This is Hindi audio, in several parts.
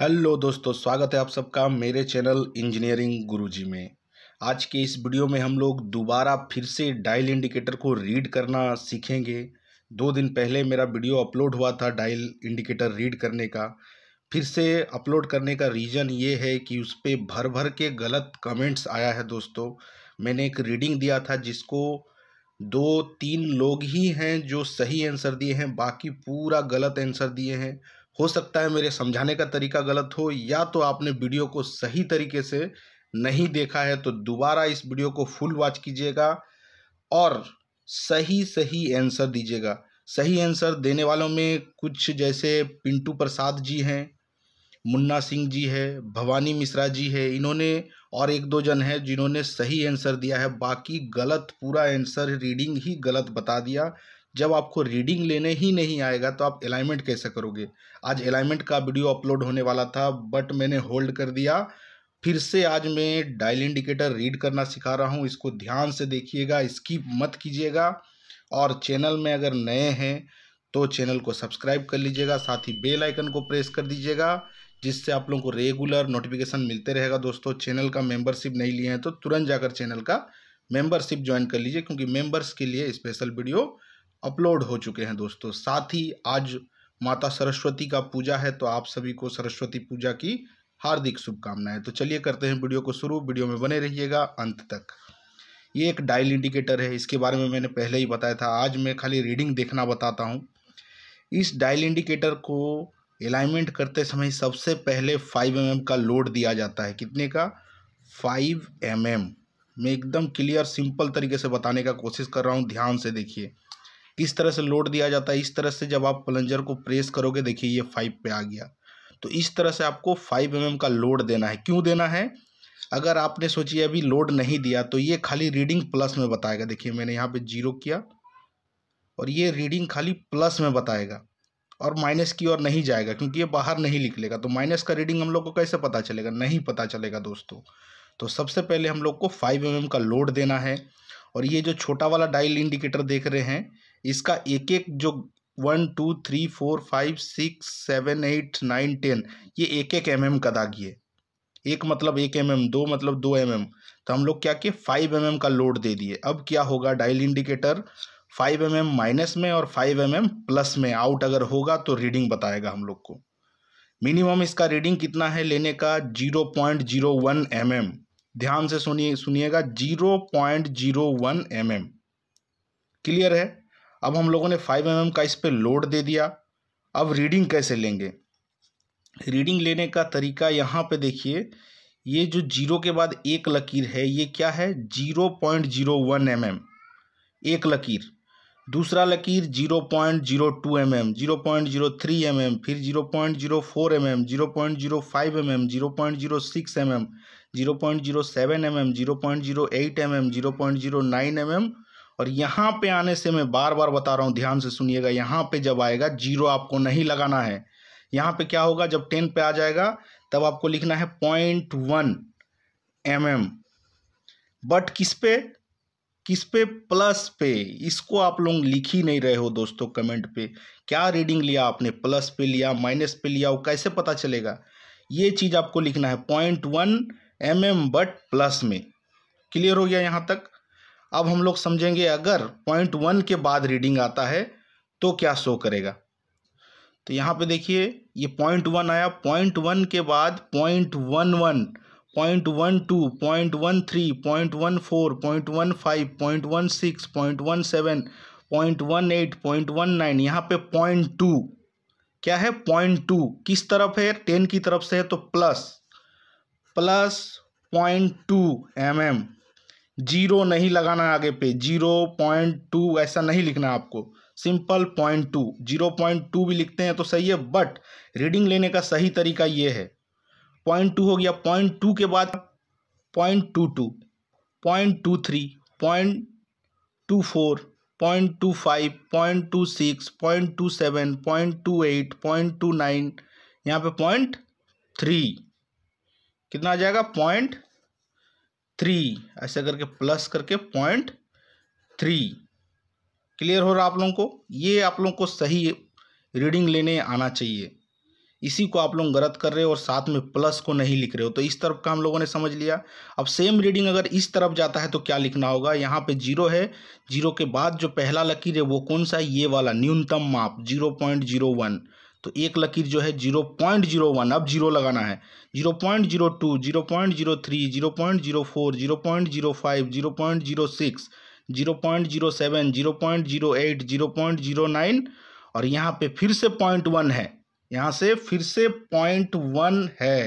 हेलो दोस्तों स्वागत है आप सबका मेरे चैनल इंजीनियरिंग गुरुजी में आज के इस वीडियो में हम लोग दोबारा फिर से डायल इंडिकेटर को रीड करना सीखेंगे दो दिन पहले मेरा वीडियो अपलोड हुआ था डायल इंडिकेटर रीड करने का फिर से अपलोड करने का रीज़न ये है कि उस पर भर भर के गलत कमेंट्स आया है दोस्तों मैंने एक रीडिंग दिया था जिसको दो तीन लोग ही हैं जो सही आंसर दिए हैं बाकी पूरा गलत आंसर दिए हैं हो सकता है मेरे समझाने का तरीका गलत हो या तो आपने वीडियो को सही तरीके से नहीं देखा है तो दोबारा इस वीडियो को फुल वॉच कीजिएगा और सही सही आंसर दीजिएगा सही आंसर देने वालों में कुछ जैसे पिंटू प्रसाद जी हैं मुन्ना सिंह जी है भवानी मिश्रा जी है इन्होंने और एक दो जन है जिन्होंने सही आंसर दिया है बाकी गलत पूरा आंसर रीडिंग ही गलत बता दिया जब आपको रीडिंग लेने ही नहीं आएगा तो आप अलाइनमेंट कैसे करोगे आज अलाइनमेंट का वीडियो अपलोड होने वाला था बट मैंने होल्ड कर दिया फिर से आज मैं डायल इंडिकेटर रीड करना सिखा रहा हूँ इसको ध्यान से देखिएगा स्किप मत कीजिएगा और चैनल में अगर नए हैं तो चैनल को सब्सक्राइब कर लीजिएगा साथ ही बेल आइकन को प्रेस कर दीजिएगा जिससे आप लोगों को रेगुलर नोटिफिकेशन मिलते रहेगा दोस्तों चैनल का मेंबरशिप नहीं लिए हैं तो तुरंत जाकर चैनल का मेंबरशिप ज्वाइन कर लीजिए क्योंकि मेंबर्स के लिए स्पेशल वीडियो अपलोड हो चुके हैं दोस्तों साथ ही आज माता सरस्वती का पूजा है तो आप सभी को सरस्वती पूजा की हार्दिक शुभकामनाएं तो चलिए करते हैं वीडियो को शुरू वीडियो में बने रहिएगा अंत तक ये एक डायल इंडिकेटर है इसके बारे में मैंने पहले ही बताया था आज मैं खाली रीडिंग देखना बताता हूँ इस डायल इंडिकेटर को अलाइनमेंट करते समय सबसे पहले फाइव एम mm का लोड दिया जाता है कितने का फाइव एम mm. मैं एकदम क्लियर सिंपल तरीके से बताने का कोशिश कर रहा हूँ ध्यान से देखिए किस तरह से लोड दिया जाता है इस तरह से जब आप प्लंजर को प्रेस करोगे देखिए ये फाइव पे आ गया तो इस तरह से आपको फाइव एम का लोड देना है क्यों देना है अगर आपने सोची अभी लोड नहीं दिया तो ये खाली रीडिंग प्लस में बताएगा देखिए मैंने यहाँ पे जीरो किया और ये रीडिंग खाली प्लस में बताएगा और माइनस की ओर नहीं जाएगा क्योंकि ये बाहर नहीं निकलेगा तो माइनस का रीडिंग हम लोग को कैसे पता चलेगा नहीं पता चलेगा दोस्तों तो सबसे पहले हम लोग को फाइव एम mm का लोड देना है और ये जो छोटा वाला डायल इंडिकेटर देख रहे हैं इसका एक एक जो one two three four five six seven eight nine ten ये एक एक एम एम का है एक मतलब एक एम एम दो मतलब दो एम एम तो हम लोग क्या किए फाइव एम एम का लोड दे दिए अब क्या होगा dial indicator five M M minus में और फाइव एम एम प्लस में आउट अगर होगा तो रीडिंग बताएगा हम लोग को मिनिमम इसका रीडिंग कितना है लेने का zero point zero one M M ध्यान से सुनिए सुनिएगा zero point zero one M M clear है अब हम लोगों ने फाइव एम mm का इस पर लोड दे दिया अब रीडिंग कैसे लेंगे रीडिंग लेने का तरीका यहाँ पे देखिए ये जो जीरो के बाद एक लकीर है ये क्या है zero point zero one M M एक लकीर दूसरा लकीर zero point zero two M M zero point zero three M M फिर zero point zero four M M zero point zero five M M zero point zero six M M zero point zero seven M M zero point zero eight M M zero point zero nine M M और यहाँ पे आने से मैं बार बार बता रहा हूँ ध्यान से सुनिएगा यहाँ पे जब आएगा जीरो आपको नहीं लगाना है यहाँ पे क्या होगा जब टेन पे आ जाएगा तब आपको लिखना है point one M M but किस पे किस पे प्लस पे इसको आप लोग लिख ही नहीं रहे हो दोस्तों कमेंट पे क्या रीडिंग लिया आपने प्लस पे लिया माइनस पे लिया वो कैसे पता चलेगा ये चीज़ आपको लिखना है point one M M but plus में क्लियर हो गया यहाँ तक अब हम लोग समझेंगे अगर पॉइंट वन के बाद रीडिंग आता है तो क्या शो करेगा तो यहाँ पे देखिए ये पॉइंट वन आया पॉइंट वन के बाद point one one point one two point one three point one four point one five point one six point one seven point one eight point one nine यहाँ पे पॉइंट टू क्या है पॉइंट टू किस तरफ है टेन की तरफ से है तो plus plus point two M M zero नहीं लगाना आगे पे जीरो पॉइंट टू ऐसा नहीं लिखना आपको simple point two zero point two भी लिखते हैं तो सही है बट रीडिंग लेने का सही तरीका ये है पॉइंट टू हो गया पॉइंट टू के बाद point two two point two three point two four point two five point two six point two seven point two eight point two nine यहाँ पे पॉइंट थ्री कितना आ जाएगा पॉइंट थ्री ऐसे करके प्लस करके पॉइंट थ्री क्लियर हो रहा आप लोगों को ये आप लोगों को सही रीडिंग लेने आना चाहिए इसी को आप लोग गलत कर रहे हो और साथ में प्लस को नहीं लिख रहे हो तो इस तरफ का हम लोगों ने समझ लिया अब सेम रीडिंग अगर इस तरफ जाता है तो क्या लिखना होगा यहाँ पे जीरो है जीरो के बाद जो पहला लकीर है वो कौन सा है ये वाला न्यूनतम माप जीरो पॉइंट जीरो वन तो एक लकीर जो है जीरो पॉइंट जीरो वन अब जीरो लगाना है zero point zero two zero point zero three zero point zero four zero point zero five zero point zero six zero point zero seven zero point zero eight zero point zero nine और यहाँ पे फिर से पॉइंट वन है यहाँ से फिर से पॉइंट वन है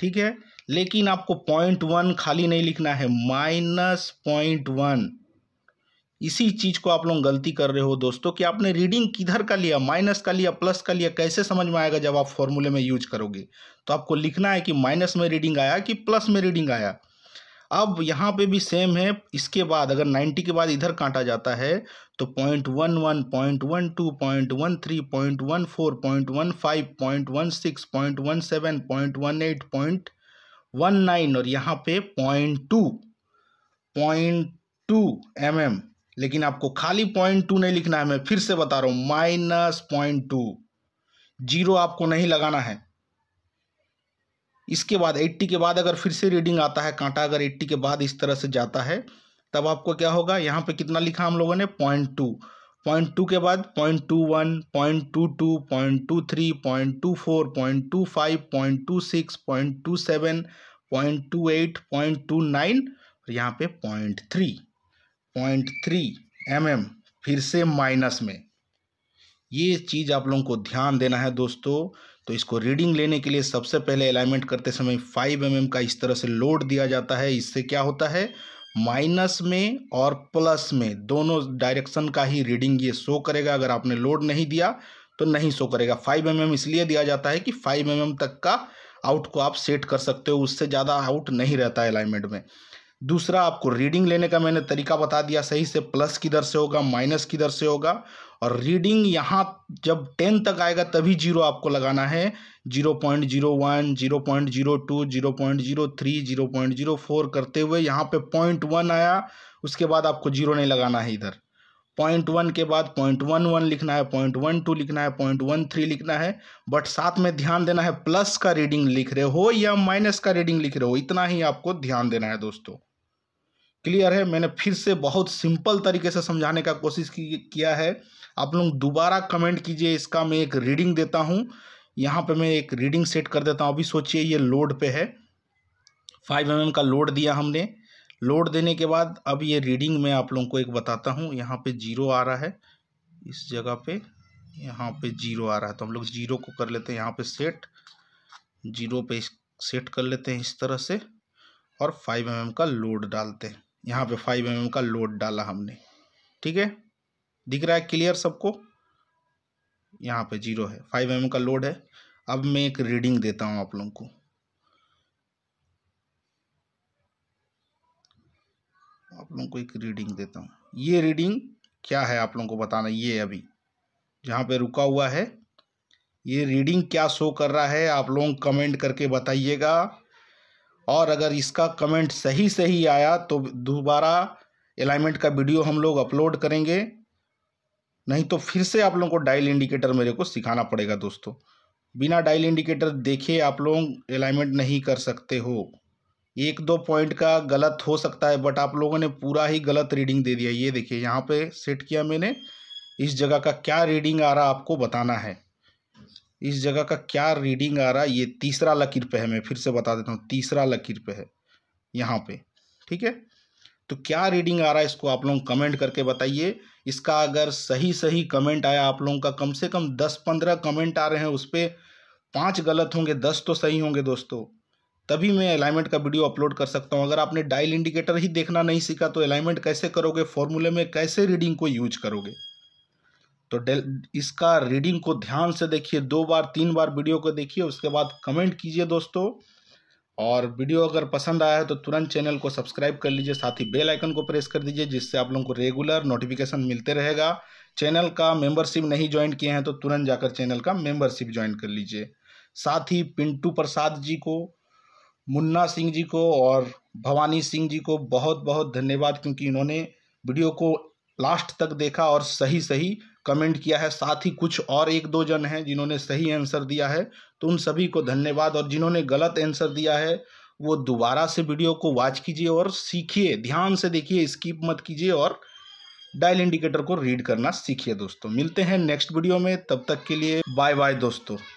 ठीक है लेकिन आपको पॉइंट वन खाली नहीं लिखना है माइनस पॉइंट वन इसी चीज़ को आप लोग गलती कर रहे हो दोस्तों कि आपने रीडिंग किधर का लिया माइनस का लिया प्लस का लिया कैसे समझ में आएगा जब आप फॉर्मूले में यूज करोगे तो आपको लिखना है कि माइनस में रीडिंग आया कि प्लस में रीडिंग आया अब यहाँ पे भी सेम है इसके बाद अगर नाइन्टी के बाद इधर काटा जाता है तो point one one point one two point one three point one four point one five point one six point one seven point one eight point one nine और यहाँ पे point two point two M M लेकिन आपको खाली पॉइंट टू नहीं लिखना है मैं फिर से बता रहा हूं माइनस पॉइंट टू जीरो आपको नहीं लगाना है इसके बाद एट्टी के बाद अगर फिर से रीडिंग आता है कांटा अगर एट्टी के बाद इस तरह से जाता है तब आपको क्या होगा यहाँ पे कितना लिखा हम लोगों ने पॉइंट टू पॉइंट टू के बाद point two one point two two point two three point two four point two five point two six point two seven point two eight point two nine और यहाँ पे point three point three M M फिर से माइनस में ये चीज़ आप लोगों को ध्यान देना है दोस्तों तो इसको रीडिंग लेने के लिए सबसे पहले अलाइनमेंट करते समय फाइव एम mm का इस तरह से लोड दिया जाता है इससे क्या होता है माइनस में और प्लस में दोनों डायरेक्शन का ही रीडिंग ये शो करेगा अगर आपने लोड नहीं दिया तो नहीं शो करेगा फाइव एम mm इसलिए दिया जाता है कि फाइव एम mm तक का आउट को आप सेट कर सकते हो उससे ज़्यादा आउट नहीं रहता है अलाइनमेंट में दूसरा आपको रीडिंग लेने का मैंने तरीका बता दिया सही से प्लस की दर से होगा माइनस की दर से होगा और रीडिंग यहाँ जब टेन तक आएगा तभी जीरो आपको लगाना है zero point zero one zero point zero two zero point zero three zero point zero four करते हुए यहाँ पे पॉइंट वन आया उसके बाद आपको जीरो नहीं लगाना है इधर पॉइंट वन के बाद पॉइंट वन वन लिखना है पॉइंट वन टू लिखना है पॉइंट वन थ्री लिखना है बट साथ में ध्यान देना है प्लस का रीडिंग लिख रहे हो या माइनस का रीडिंग लिख रहे हो इतना ही आपको ध्यान देना है दोस्तों क्लियर है मैंने फिर से बहुत सिंपल तरीके से समझाने का कोशिश किया है आप लोग दोबारा कमेंट कीजिए इसका मैं एक रीडिंग देता हूँ यहाँ पर मैं एक रीडिंग सेट कर देता हूँ अभी सोचिए ये लोड पे है फाइव एम mm का लोड दिया हमने लोड देने के बाद अब ये रीडिंग मैं आप लोगों को एक बताता हूँ यहाँ पे जीरो आ रहा है इस जगह पे यहाँ पे जीरो आ रहा है तो हम लोग जीरो को कर लेते हैं यहाँ पे सेट जीरो पे सेट कर लेते हैं इस तरह से और फाइव एम का लोड डालते हैं यहाँ पे फाइव एम का लोड डाला हमने ठीक है दिख रहा है क्लियर सबको यहाँ पे जीरो है फाइव एम का लोड है अब मैं एक रीडिंग देता हूँ आप लोगों को आप लोगों को एक रीडिंग देता हूँ ये रीडिंग क्या है आप लोगों को बताना ये अभी जहाँ पे रुका हुआ है ये रीडिंग क्या शो कर रहा है आप लोग कमेंट करके बताइएगा और अगर इसका कमेंट सही सही आया तो दोबारा अलाइनमेंट का वीडियो हम लोग अपलोड करेंगे नहीं तो फिर से आप लोगों को डायल इंडिकेटर मेरे को सिखाना पड़ेगा दोस्तों बिना डायल इंडिकेटर देखे आप लोग अलाइनमेंट नहीं कर सकते हो एक दो पॉइंट का गलत हो सकता है बट आप लोगों ने पूरा ही गलत रीडिंग दे दिया ये देखिए यहाँ पे सेट किया मैंने इस जगह का क्या रीडिंग आ रहा आपको बताना है इस जगह का क्या रीडिंग आ रहा ये तीसरा लकीर पे है मैं फिर से बता देता हूँ तीसरा लकीर पे है यहाँ पे ठीक है तो क्या रीडिंग आ रहा है इसको आप लोग कमेंट करके बताइए इसका अगर सही सही कमेंट आया आप लोगों का कम से कम दस पंद्रह कमेंट आ रहे हैं उस पर पाँच गलत होंगे दस तो सही होंगे दोस्तों तभी मैं अलाइनमेंट का वीडियो अपलोड कर सकता हूँ अगर आपने डायल इंडिकेटर ही देखना नहीं सीखा तो अलाइनमेंट कैसे करोगे फॉर्मूले में कैसे रीडिंग को यूज करोगे तो इसका रीडिंग को ध्यान से देखिए दो बार तीन बार वीडियो को देखिए उसके बाद कमेंट कीजिए दोस्तों और वीडियो अगर पसंद आया है तो तुरंत चैनल को सब्सक्राइब कर लीजिए साथ ही बेल आइकन को प्रेस कर दीजिए जिससे आप लोगों को रेगुलर नोटिफिकेशन मिलते रहेगा चैनल का मेंबरशिप नहीं ज्वाइन किए हैं तो तुरंत जाकर चैनल का मेंबरशिप ज्वाइन कर लीजिए साथ ही पिंटू प्रसाद जी को मुन्ना सिंह जी को और भवानी सिंह जी को बहुत बहुत धन्यवाद क्योंकि इन्होंने वीडियो को लास्ट तक देखा और सही सही कमेंट किया है साथ ही कुछ और एक दो जन हैं जिन्होंने सही आंसर दिया है तो उन सभी को धन्यवाद और जिन्होंने गलत आंसर दिया है वो दोबारा से वीडियो को वॉच कीजिए और सीखिए ध्यान से देखिए स्किप मत कीजिए और डायल इंडिकेटर को रीड करना सीखिए दोस्तों मिलते हैं नेक्स्ट वीडियो में तब तक के लिए बाय बाय दोस्तों